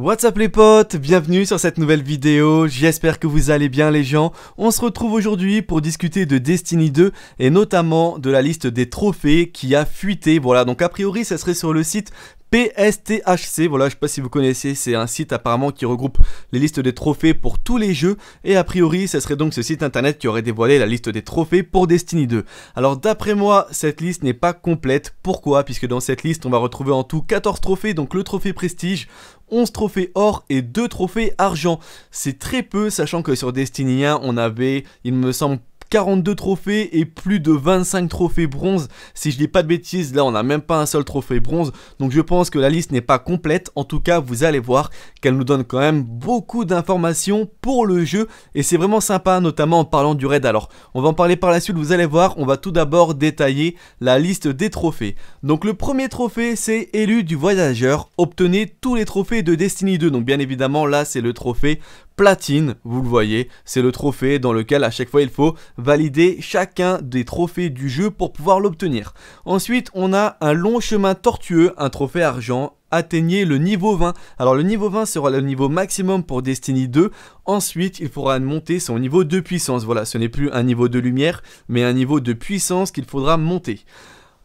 What's up les potes, bienvenue sur cette nouvelle vidéo, j'espère que vous allez bien les gens. On se retrouve aujourd'hui pour discuter de Destiny 2 et notamment de la liste des trophées qui a fuité. Voilà, donc a priori ça serait sur le site PSTHC, voilà, je sais pas si vous connaissez, c'est un site apparemment qui regroupe les listes des trophées pour tous les jeux, et a priori, ce serait donc ce site internet qui aurait dévoilé la liste des trophées pour Destiny 2. Alors d'après moi, cette liste n'est pas complète, pourquoi Puisque dans cette liste, on va retrouver en tout 14 trophées, donc le trophée prestige, 11 trophées or et 2 trophées argent. C'est très peu, sachant que sur Destiny 1, on avait, il me semble, 42 trophées et plus de 25 trophées bronze. Si je dis pas de bêtises, là on n'a même pas un seul trophée bronze. Donc je pense que la liste n'est pas complète. En tout cas, vous allez voir qu'elle nous donne quand même beaucoup d'informations pour le jeu. Et c'est vraiment sympa, notamment en parlant du raid. Alors, on va en parler par la suite, vous allez voir. On va tout d'abord détailler la liste des trophées. Donc le premier trophée, c'est élu du voyageur. Obtenez tous les trophées de Destiny 2. Donc bien évidemment, là c'est le trophée platine, vous le voyez, c'est le trophée dans lequel à chaque fois il faut valider chacun des trophées du jeu pour pouvoir l'obtenir. Ensuite, on a un long chemin tortueux, un trophée argent, atteignez le niveau 20. Alors le niveau 20 sera le niveau maximum pour Destiny 2. Ensuite, il faudra monter son niveau de puissance. Voilà, ce n'est plus un niveau de lumière, mais un niveau de puissance qu'il faudra monter.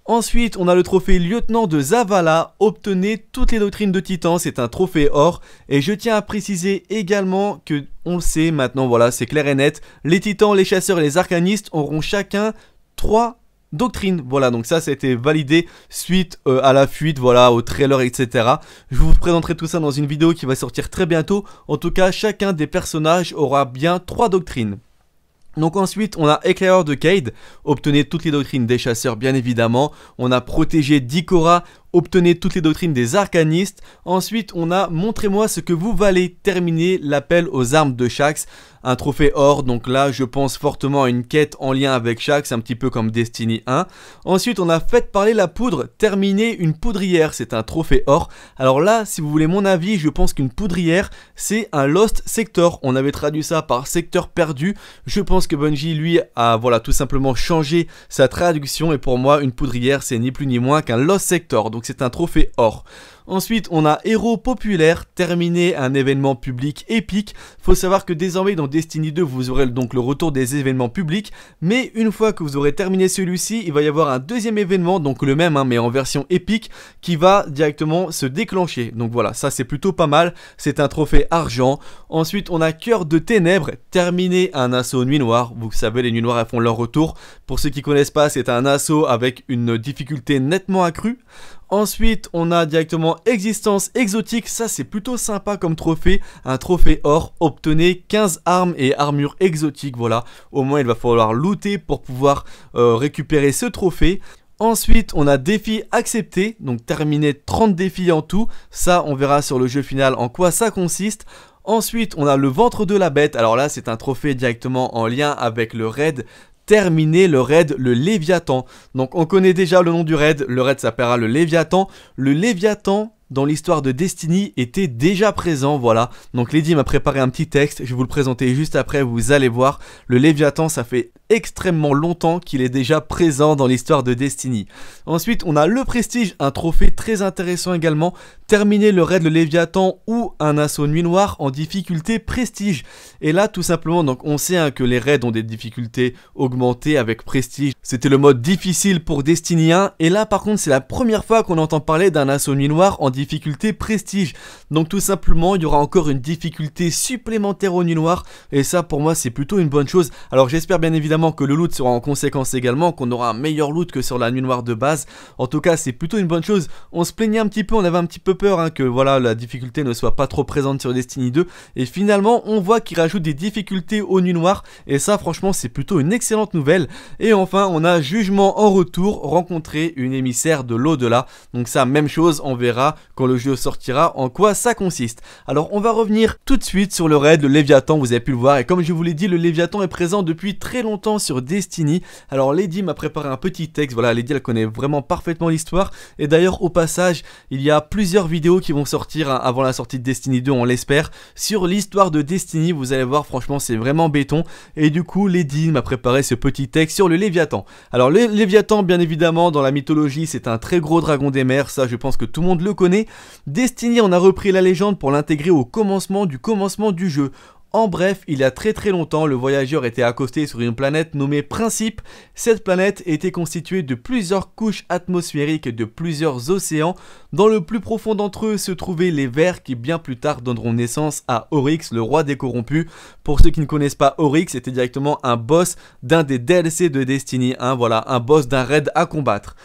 Ensuite, on a le trophée lieutenant de Zavala. Obtenez toutes les doctrines de Titan, c'est un trophée or. Et je tiens à préciser également que, on le sait maintenant, voilà, c'est clair et net, les Titans, les chasseurs et les arcanistes auront chacun 3 doctrines, Voilà, donc ça, ça a été validé suite euh, à la fuite, voilà, au trailer, etc. Je vous présenterai tout ça dans une vidéo qui va sortir très bientôt. En tout cas, chacun des personnages aura bien 3 doctrines. Donc ensuite, on a Éclaireur de Cade, obtenez toutes les doctrines des chasseurs bien évidemment. On a Protégé d'Ikora, Obtenez toutes les doctrines des arcanistes. Ensuite, on a Montrez-moi ce que vous valez. terminer, l'appel aux armes de Shax. Un trophée or, donc là, je pense fortement à une quête en lien avec Shax, un petit peu comme Destiny 1. Ensuite, on a fait parler la poudre. terminer une poudrière. C'est un trophée or. Alors là, si vous voulez mon avis, je pense qu'une poudrière, c'est un Lost Sector. On avait traduit ça par secteur perdu. Je pense que Bungie, lui, a voilà, tout simplement changé sa traduction. Et pour moi, une poudrière, c'est ni plus ni moins qu'un Lost Sector. Donc, c'est un trophée or. Ensuite, on a héros populaire, Terminé un événement public épique. Faut savoir que désormais dans Destiny 2, vous aurez donc le retour des événements publics, mais une fois que vous aurez terminé celui-ci, il va y avoir un deuxième événement, donc le même, hein, mais en version épique, qui va directement se déclencher. Donc voilà, ça c'est plutôt pas mal, c'est un trophée argent. Ensuite, on a cœur de ténèbres, Terminé un assaut nuit noire. Vous savez, les nuits noires elles font leur retour. Pour ceux qui connaissent pas, c'est un assaut avec une difficulté nettement accrue. Ensuite, on a directement existence exotique, ça c'est plutôt sympa comme trophée, un trophée or, obtenez 15 armes et armures exotiques, voilà, au moins il va falloir looter pour pouvoir euh, récupérer ce trophée. Ensuite, on a défi accepté, donc terminer 30 défis en tout, ça on verra sur le jeu final en quoi ça consiste. Ensuite, on a le ventre de la bête. Alors là, c'est un trophée directement en lien avec le raid terminer le raid le Léviathan. Donc on connaît déjà le nom du raid, le raid s'appellera le Léviathan. Le Léviathan dans l'histoire de Destiny était déjà présent, voilà. Donc Lady m'a préparé un petit texte, je vais vous le présenter juste après, vous allez voir. Le Léviathan, ça fait extrêmement longtemps qu'il est déjà présent dans l'histoire de Destiny. Ensuite, on a le Prestige, un trophée très intéressant également. Terminer le raid le Léviathan ou un assaut nuit noire en difficulté Prestige. Et là, tout simplement, donc on sait hein, que les raids ont des difficultés augmentées avec Prestige. C'était le mode difficile pour Destiny 1. Et là, par contre, c'est la première fois qu'on entend parler d'un assaut nuit noire en difficulté difficulté prestige. Donc tout simplement, il y aura encore une difficulté supplémentaire au nu noir, et ça pour moi c'est plutôt une bonne chose. Alors j'espère bien évidemment que le loot sera en conséquence également, qu'on aura un meilleur loot que sur la nuit noire de base. En tout cas, c'est plutôt une bonne chose. On se plaignait un petit peu, on avait un petit peu peur hein, que voilà la difficulté ne soit pas trop présente sur Destiny 2, et finalement on voit qu'il rajoute des difficultés au nuit noir, et ça franchement c'est plutôt une excellente nouvelle. Et enfin, on a Jugement en retour, rencontrer une émissaire de l'au-delà. Donc ça, même chose, on verra quand le jeu sortira en quoi ça consiste. Alors on va revenir tout de suite sur le raid, le Léviathan, vous avez pu le voir, et comme je vous l'ai dit, le Léviathan est présent depuis très longtemps sur Destiny. Alors Lady m'a préparé un petit texte, voilà, Lady elle connaît vraiment parfaitement l'histoire, et d'ailleurs au passage, il y a plusieurs vidéos qui vont sortir hein, avant la sortie de Destiny 2, on l'espère, sur l'histoire de Destiny, vous allez voir, franchement c'est vraiment béton, et du coup Lady m'a préparé ce petit texte sur le Léviathan. Alors le Léviathan, bien évidemment, dans la mythologie, c'est un très gros dragon des mers, ça je pense que tout le monde le connaît, Destiny en a repris la légende pour l'intégrer au commencement du commencement du jeu. En bref, il y a très très longtemps, le voyageur était accosté sur une planète nommée Principe. Cette planète était constituée de plusieurs couches atmosphériques et de plusieurs océans. Dans le plus profond d'entre eux se trouvaient les vers qui bien plus tard donneront naissance à Oryx, le roi des corrompus. Pour ceux qui ne connaissent pas Oryx, c'était directement un boss d'un des DLC de Destiny hein, voilà, un boss d'un raid à combattre.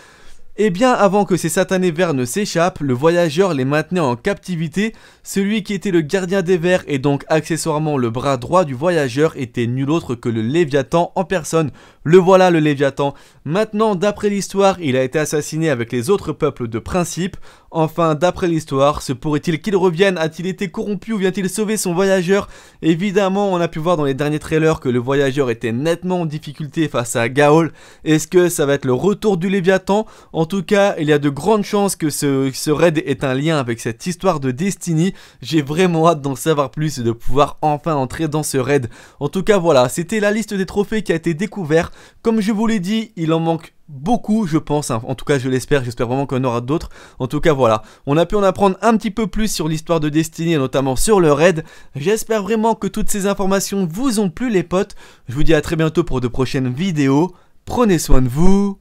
Eh bien, avant que ces satanés verts ne s'échappent, le voyageur les maintenait en captivité. Celui qui était le gardien des vers et donc accessoirement le bras droit du voyageur était nul autre que le Léviathan en personne. Le voilà le Léviathan. Maintenant, d'après l'histoire, il a été assassiné avec les autres peuples de principe. Enfin, d'après l'histoire, se pourrait-il qu'il revienne A-t-il été corrompu ou vient-il sauver son voyageur Évidemment, on a pu voir dans les derniers trailers que le voyageur était nettement en difficulté face à Gaol. Est-ce que ça va être le retour du Léviathan en tout cas, il y a de grandes chances que ce, raid ait un lien avec cette histoire de Destiny. J'ai vraiment hâte d'en savoir plus et de pouvoir enfin entrer dans ce raid. En tout cas, voilà, c'était la liste des trophées qui a été découverte. Comme je vous l'ai dit, il en manque beaucoup, je pense. En tout cas, je l'espère. J'espère vraiment qu'on aura d'autres. En tout cas, voilà. On a pu en apprendre un petit peu plus sur l'histoire de Destiny et notamment sur le raid. J'espère vraiment que toutes ces informations vous ont plu, les potes. Je vous dis à très bientôt pour de prochaines vidéos. Prenez soin de vous.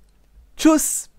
Tchuss